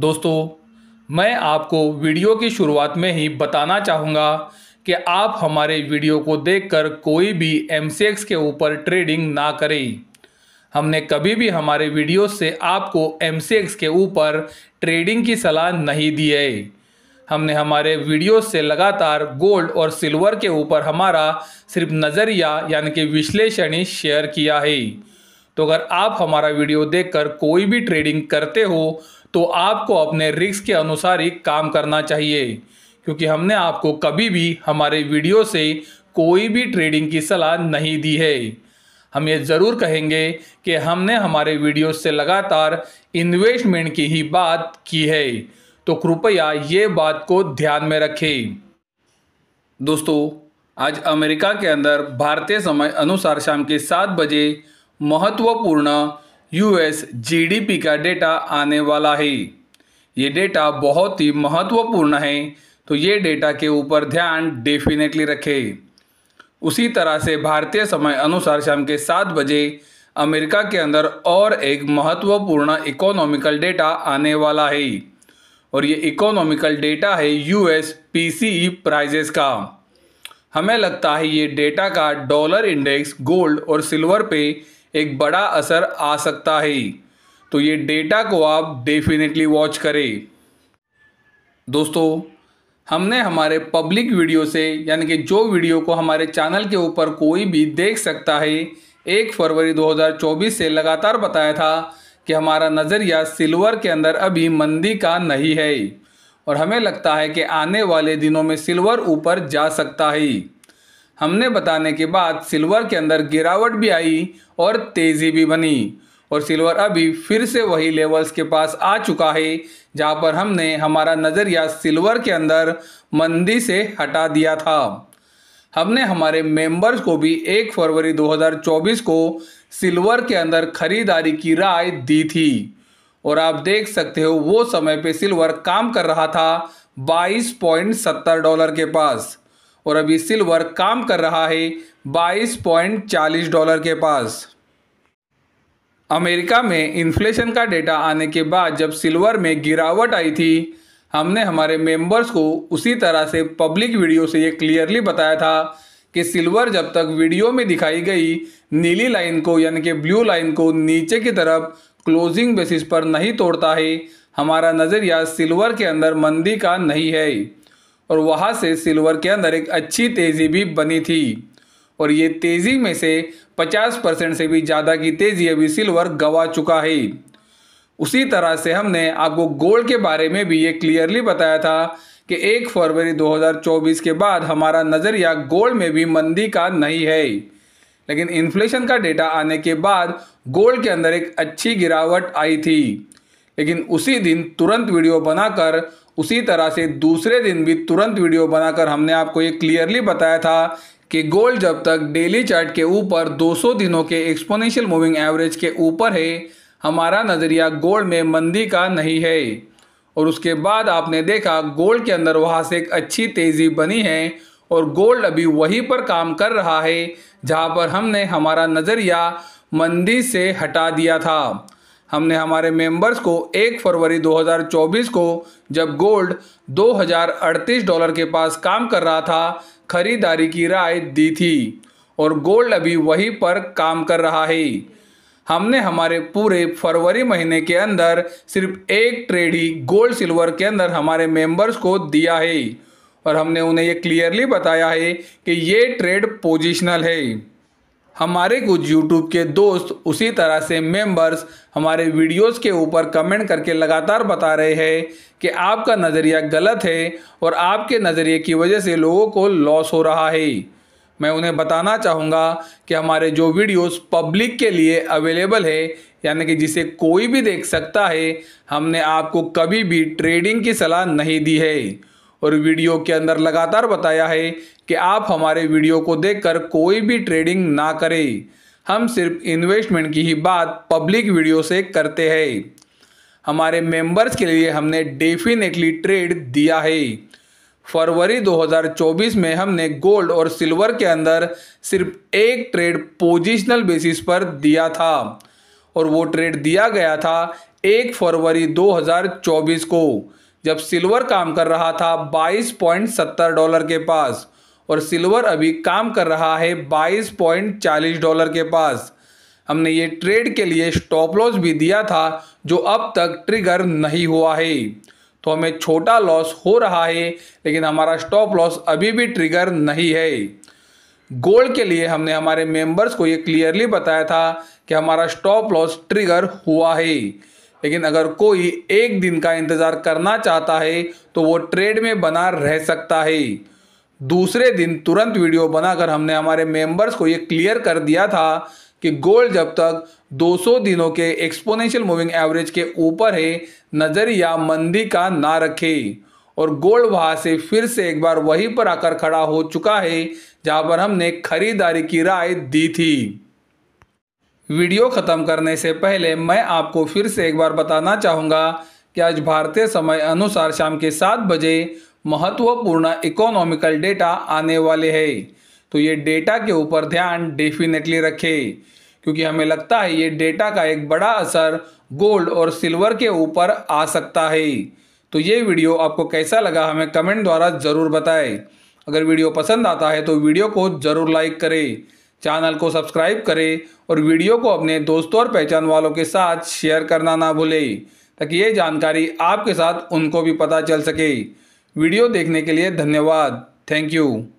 दोस्तों मैं आपको वीडियो की शुरुआत में ही बताना चाहूँगा कि आप हमारे वीडियो को देखकर कोई भी एम के ऊपर ट्रेडिंग ना करें हमने कभी भी हमारे वीडियो से आपको एम के ऊपर ट्रेडिंग की सलाह नहीं दी है हमने हमारे वीडियो से लगातार गोल्ड और सिल्वर के ऊपर हमारा सिर्फ नज़रिया यानी कि विश्लेषण ही शेयर किया है तो अगर आप हमारा वीडियो देखकर कोई भी ट्रेडिंग करते हो तो आपको अपने रिस्क के अनुसार ही काम करना चाहिए क्योंकि हमने आपको कभी भी हमारे वीडियो से कोई भी ट्रेडिंग की सलाह नहीं दी है हम ये ज़रूर कहेंगे कि हमने हमारे वीडियो से लगातार इन्वेस्टमेंट की ही बात की है तो कृपया ये बात को ध्यान में रखें दोस्तों आज अमेरिका के अंदर भारतीय समय अनुसार शाम के सात बजे महत्वपूर्ण यूएस जीडीपी का डेटा आने वाला है ये डेटा बहुत ही महत्वपूर्ण है तो ये डेटा के ऊपर ध्यान डेफिनेटली रखें उसी तरह से भारतीय समय अनुसार शाम के सात बजे अमेरिका के अंदर और एक महत्वपूर्ण इकोनॉमिकल डेटा आने वाला है और ये इकोनॉमिकल डेटा है यूएस पीसीई प्राइजेस का हमें लगता है ये डेटा का डॉलर इंडेक्स गोल्ड और सिल्वर पे एक बड़ा असर आ सकता है तो ये डेटा को आप डेफिनेटली वॉच करें दोस्तों हमने हमारे पब्लिक वीडियो से यानी कि जो वीडियो को हमारे चैनल के ऊपर कोई भी देख सकता है एक फरवरी 2024 से लगातार बताया था कि हमारा नज़रिया सिल्वर के अंदर अभी मंदी का नहीं है और हमें लगता है कि आने वाले दिनों में सिल्वर ऊपर जा सकता है हमने बताने के बाद सिल्वर के अंदर गिरावट भी आई और तेज़ी भी बनी और सिल्वर अभी फिर से वही लेवल्स के पास आ चुका है जहां पर हमने हमारा नज़रिया सिल्वर के अंदर मंदी से हटा दिया था हमने हमारे मेंबर्स को भी 1 फरवरी 2024 को सिल्वर के अंदर खरीदारी की राय दी थी और आप देख सकते हो वो समय पे सिल्वर काम कर रहा था 22.70 डॉलर के पास और अभी सिल्वर काम कर रहा है बाईस पॉइंट चालीस डॉलर के पास अमेरिका में इन्फ्लेशन का डेटा आने के बाद जब सिल्वर में गिरावट आई थी हमने हमारे मेंबर्स को उसी तरह से पब्लिक वीडियो से ये क्लियरली बताया था कि सिल्वर जब तक वीडियो में दिखाई गई नीली लाइन को यानी कि ब्लू लाइन को नीचे की तरफ क्लोजिंग बेसिस पर नहीं तोड़ता है हमारा नज़रिया सिल्वर के अंदर मंदी का नहीं है और वहाँ से सिल्वर के अंदर एक अच्छी तेज़ी भी बनी थी और ये तेज़ी में से 50 परसेंट से भी ज़्यादा की तेज़ी अभी सिल्वर गवा चुका है उसी तरह से हमने आपको गोल्ड के बारे में भी ये क्लियरली बताया था कि एक फरवरी 2024 के बाद हमारा नज़रिया गोल्ड में भी मंदी का नहीं है लेकिन इन्फ्लेशन का डेटा आने के बाद गोल्ड के अंदर एक अच्छी गिरावट आई थी लेकिन उसी दिन तुरंत वीडियो बनाकर उसी तरह से दूसरे दिन भी तुरंत वीडियो बनाकर हमने आपको ये क्लियरली बताया था कि गोल्ड जब तक डेली चार्ट के ऊपर 200 दिनों के एक्सपोनेंशियल मूविंग एवरेज के ऊपर है हमारा नज़रिया गोल्ड में मंदी का नहीं है और उसके बाद आपने देखा गोल्ड के अंदर वहाँ से एक अच्छी तेज़ी बनी है और गोल्ड अभी वहीं पर काम कर रहा है जहाँ पर हमने हमारा नज़रिया मंदी से हटा दिया था हमने हमारे मेंबर्स को 1 फरवरी 2024 को जब गोल्ड 2038 डॉलर के पास काम कर रहा था खरीदारी की राय दी थी और गोल्ड अभी वहीं पर काम कर रहा है हमने हमारे पूरे फरवरी महीने के अंदर सिर्फ एक ट्रेड ही गोल्ड सिल्वर के अंदर हमारे मेंबर्स को दिया है और हमने उन्हें ये क्लियरली बताया है कि ये ट्रेड पोजिशनल है हमारे कुछ यूट्यूब के दोस्त उसी तरह से मेंबर्स हमारे वीडियोस के ऊपर कमेंट करके लगातार बता रहे हैं कि आपका नज़रिया गलत है और आपके नज़रिए की वजह से लोगों को लॉस हो रहा है मैं उन्हें बताना चाहूँगा कि हमारे जो वीडियोस पब्लिक के लिए अवेलेबल है यानी कि जिसे कोई भी देख सकता है हमने आपको कभी भी ट्रेडिंग की सलाह नहीं दी है और वीडियो के अंदर लगातार बताया है कि आप हमारे वीडियो को देखकर कोई भी ट्रेडिंग ना करें हम सिर्फ इन्वेस्टमेंट की ही बात पब्लिक वीडियो से करते हैं हमारे मेंबर्स के लिए हमने डेफिनेटली ट्रेड दिया है फरवरी 2024 में हमने गोल्ड और सिल्वर के अंदर सिर्फ एक ट्रेड पोजिशनल बेसिस पर दिया था और वो ट्रेड दिया गया था एक फरवरी 2024 को जब सिल्वर काम कर रहा था 22.70 डॉलर के पास और सिल्वर अभी काम कर रहा है 22.40 डॉलर के पास हमने ये ट्रेड के लिए स्टॉप लॉस भी दिया था जो अब तक ट्रिगर नहीं हुआ है तो हमें छोटा लॉस हो रहा है लेकिन हमारा स्टॉप लॉस अभी भी ट्रिगर नहीं है गोल्ड के लिए हमने हमारे मेंबर्स को ये क्लियरली बताया था कि हमारा स्टॉप लॉस ट्रिगर हुआ है लेकिन अगर कोई एक दिन का इंतज़ार करना चाहता है तो वो ट्रेड में बना रह सकता है दूसरे दिन तुरंत वीडियो बनाकर हमने हमारे मेंबर्स को ये क्लियर कर दिया था कि गोल्ड जब तक 200 दिनों के एक्सपोनेंशियल मूविंग एवरेज के ऊपर है नज़रिया मंदी का ना रखे और गोल्ड वहाँ से फिर से एक बार वहीं पर आकर खड़ा हो चुका है जहाँ पर हमने खरीदारी की राय दी थी वीडियो ख़त्म करने से पहले मैं आपको फिर से एक बार बताना चाहूँगा कि आज भारतीय समय अनुसार शाम के सात बजे महत्वपूर्ण इकोनॉमिकल डेटा आने वाले है तो ये डेटा के ऊपर ध्यान डेफिनेटली रखें क्योंकि हमें लगता है ये डेटा का एक बड़ा असर गोल्ड और सिल्वर के ऊपर आ सकता है तो ये वीडियो आपको कैसा लगा हमें कमेंट द्वारा ज़रूर बताएं अगर वीडियो पसंद आता है तो वीडियो को ज़रूर लाइक करें चैनल को सब्सक्राइब करें और वीडियो को अपने दोस्तों और पहचान वालों के साथ शेयर करना ना भूलें ताकि ये जानकारी आपके साथ उनको भी पता चल सके वीडियो देखने के लिए धन्यवाद थैंक यू